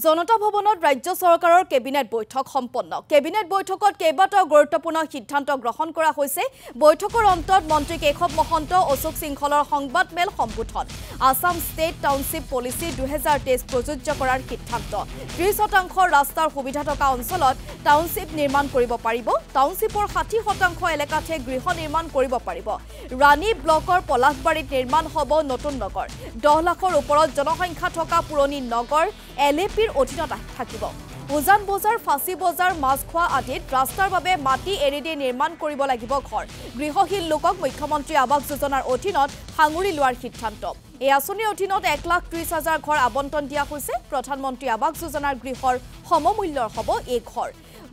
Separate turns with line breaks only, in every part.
জনতা ভৱনত ৰাজ্য চৰকাৰৰ কেবিনেট বৈঠক সম্পন্ন কেবিনেট বৈঠকত কেইবাটাও গুৰুত্বপূৰ্ণ সিদ্ধান্ত গ্ৰহণ কৰা হৈছে বৈঠকৰ অন্তত মন্ত্ৰী কেশৱ মহন্ত অশোক শৃঙ্খলাৰ সংবাদমেল সম্বোধন আছাম ষ্টেট টাউনশ্বিপ পলিচি দুহেজাৰ তেইছ প্ৰযোজ্য কৰাৰ সিদ্ধান্ত ত্ৰিছ শতাংশ ৰাস্তাৰ সুবিধা থকা অঞ্চলত টাউনশ্বিপ নিৰ্মাণ কৰিব পাৰিব টাউনশ্বিপৰ ষাঠি শতাংশ এলেকাতহে গৃহ নিৰ্মাণ কৰিব পাৰিব ৰাণী ব্লকৰ পলাশবাৰীত নিৰ্মাণ হব নতুন নগৰ দহ লাখৰ ওপৰত জনসংখ্যা থকা পুৰণি নগৰ এল এ পি কমিটিৰ অধীনত থাকিব উজান বজাৰ ফাঁচি বজাৰ মাছখোৱা আদিত ৰাস্তাৰ বাবে মাটি এৰি দি নিৰ্মাণ কৰিব লাগিব ঘৰ গৃহশীল লোকক মুখ্যমন্ত্ৰী আৱাস যোজনাৰ অধীনত সাঙুৰি লোৱাৰ সিদ্ধান্ত এই আঁচনিৰ অধীনত এক লাখ ত্ৰিছ হাজাৰ ঘৰ আবণ্টন দিয়া হৈছে প্ৰধানমন্ত্ৰী আৱাস যোজনাৰ গৃহৰ সমমূল্যৰ হ'ব এই ঘৰ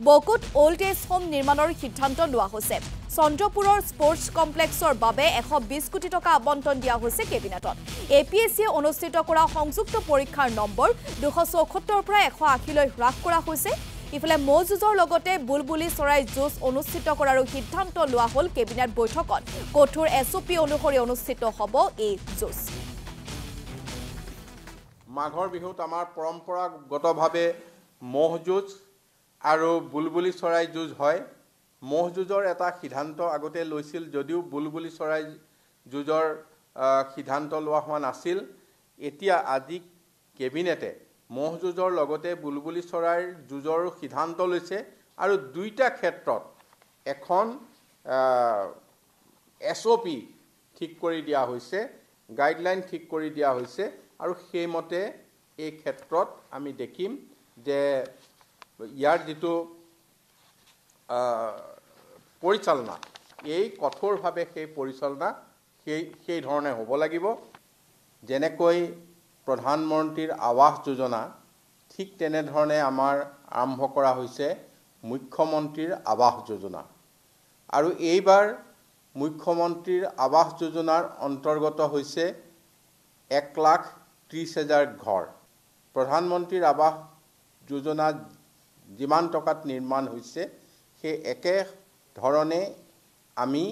বকুত অল্ড এজ হোম নিৰ্মাণৰ সিদ্ধান্ত লোৱা হৈছে চন্দ্ৰপুৰৰ স্পৰ্টছ কমপ্লেক্সৰ বাবে এশ বিছ কোটি টকা আবণ্টন দিয়া হৈছে কেবিনেটত এ পি এছ চিয়ে অনুষ্ঠিত কৰা সংযুক্ত পৰীক্ষাৰ নম্বৰ দুশ চৌসত্তৰৰ পৰা এশ আশীলৈ হ্ৰাস কৰা হৈছে ইফালে মৌ যুঁজৰ লগতে বুলবুলি চৰাই যুঁজ অনুষ্ঠিত কৰাৰো সিদ্ধান্ত লোৱা হ'ল কেবিনেট বৈঠকত কঠোৰ এছ অ' পি অনুসৰি অনুষ্ঠিত হ'ব এই যুঁজ
মাঘৰ বিহুত আমাৰ পৰম্পৰাগতভাৱে মহ যুঁজ আৰু বুলবুলি চৰাই যুঁজ হয় মহ যুঁজৰ এটা সিদ্ধান্ত আগতে লৈছিল যদিও বুলবুলি চৰাই যুঁজৰ সিদ্ধান্ত লোৱা হোৱা নাছিল এতিয়া আজি কেবিনেটে মহ যুঁজৰ লগতে বুলবুলি চৰাইৰ যুঁজৰো সিদ্ধান্ত লৈছে আৰু দুইটা ক্ষেত্ৰত এখন এছ অ' পি ঠিক কৰি দিয়া হৈছে গাইডলাইন ঠিক কৰি দিয়া হৈছে আৰু সেইমতে এই ক্ষেত্ৰত আমি দেখিম যে ইয়াৰ যিটো পৰিচালনা এই কঠোৰভাৱে সেই পৰিচালনা সেই সেইধৰণে হ'ব লাগিব যেনেকৈ প্ৰধানমন্ত্ৰীৰ আৱাস যোজনা ঠিক তেনেধৰণে আমাৰ আৰম্ভ কৰা হৈছে মুখ্যমন্ত্ৰীৰ আৱাস যোজনা আৰু এইবাৰ মুখ্যমন্ত্ৰীৰ আৱাস যোজনাৰ অন্তৰ্গত হৈছে এক লাখ ত্ৰিছ হেজাৰ ঘৰ প্ৰধানমন্ত্ৰীৰ আৱাস যোজনা যিমান টকাত নিৰ্মাণ হৈছে সেই একে ধৰণে আমি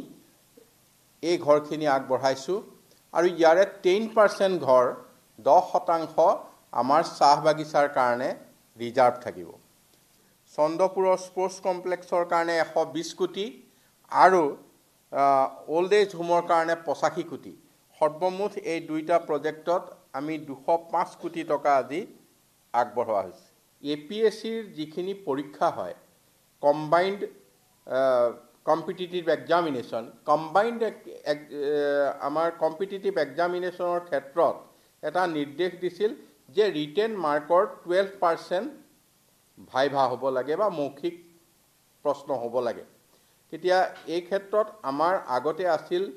এই ঘৰখিনি আগবঢ়াইছোঁ আৰু ইয়াৰে টেন পাৰ্চেণ্ট ঘৰ দহ শতাংশ আমাৰ চাহ বাগিচাৰ কাৰণে ৰিজাৰ্ভ থাকিব চন্দ্ৰপুৰৰ স্পৰ্টছ কমপ্লেক্সৰ কাৰণে এশ বিছ কোটি আৰু অ'ল্ড এজ হোমৰ কাৰণে পঁচাশী কোটি সৰ্বমুঠ এই দুইটা প্ৰজেক্টত আমি দুশ পাঁচ কোটি টকা আজি আগবঢ়োৱা হৈছে এ পি এছ চিৰ যিখিনি পৰীক্ষা হয় কম্বাইণ্ড কম্পিটিটিভ এক্সামিনেশ্যন কম্বাইণ্ড আমাৰ কম্পিটিটিভ এক্সামিনেশ্যনৰ ক্ষেত্ৰত এটা নিৰ্দেশ দিছিল যে ৰিটেন মাৰ্কৰ টুৱেলভ পাৰ্চেণ্ট ভাইভা হ'ব লাগে বা মৌখিক প্ৰশ্ন হ'ব লাগে তেতিয়া এই ক্ষেত্ৰত আমাৰ আগতে আছিল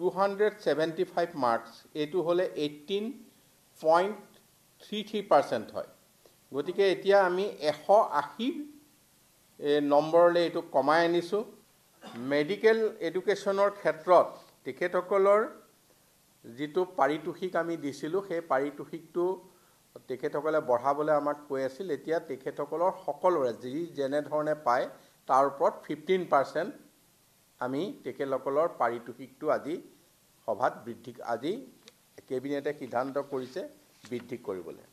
two hundred seventy five marks এইটো হ'লে eighteen point three three percent হয় গতিকে এতিয়া আমি এশ আশী নম্বৰলৈ এইটো কমাই আনিছোঁ মেডিকেল এডুকেশ্যনৰ ক্ষেত্ৰত তেখেতসকলৰ যিটো পাৰিতোষিক আমি দিছিলোঁ সেই পাৰিতোষিকটো তেখেতসকলে বঢ়াবলৈ আমাক কৈ আছিল এতিয়া তেখেতসকলৰ সকলোৰে যি যেনেধৰণে পায় তাৰ ওপৰত ফিফটিন পাৰ্চেণ্ট আমি তেখেতসকলৰ পাৰিতোষিকটো আজি সভাত বৃদ্ধি আজি কেবিনেটে সিদ্ধান্ত কৰিছে বৃদ্ধি কৰিবলৈ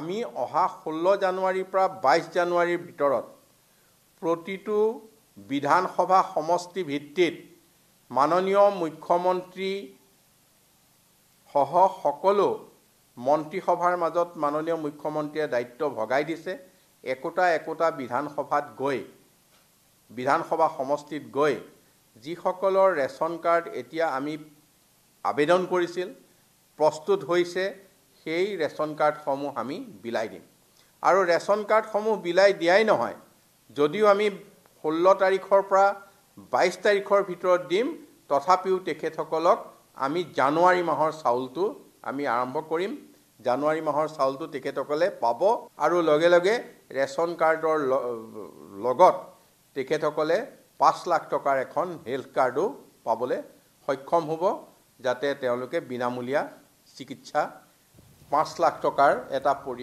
আমি অহা ষোল্ল জানুৱাৰীৰ পৰা বাইছ জানুৱাৰীৰ ভিতৰত প্ৰতিটো বিধানসভা সমষ্টি ভিত্তিত মাননীয় মুখ্যমন্ত্ৰীসহ সকলো মন্ত্ৰীসভাৰ মাজত মাননীয় মুখ্যমন্ত্ৰীয়ে দায়িত্ব ভগাই দিছে একোটা একোটা বিধানসভাত গৈ বিধানসভা সমষ্টিত গৈ যিসকলৰ ৰেচন কাৰ্ড এতিয়া আমি আবেদন কৰিছিল প্ৰস্তুত হৈছে সেই ৰেচন কাৰ্ডসমূহ আমি বিলাই দিম আৰু ৰেচন কাৰ্ডসমূহ বিলাই দিয়াই নহয় যদিও আমি ষোল্ল তাৰিখৰ পৰা বাইছ তাৰিখৰ ভিতৰত দিম তথাপিও তেখেতসকলক আমি জানুৱাৰী মাহৰ চাউলটো আমি আৰম্ভ কৰিম জানুৱাৰী মাহৰ চাউলটো তেখেতসকলে পাব আৰু লগে লগে ৰেচন কাৰ্ডৰ লগত তেখেতসকলে পাঁচ লাখ টকাৰ এখন হেল্থ কাৰ্ডো পাবলৈ সক্ষম হ'ব যাতে তেওঁলোকে বিনামূলীয়া চিকিৎসা পাঁচ লাখ টকাৰ এটা পৰি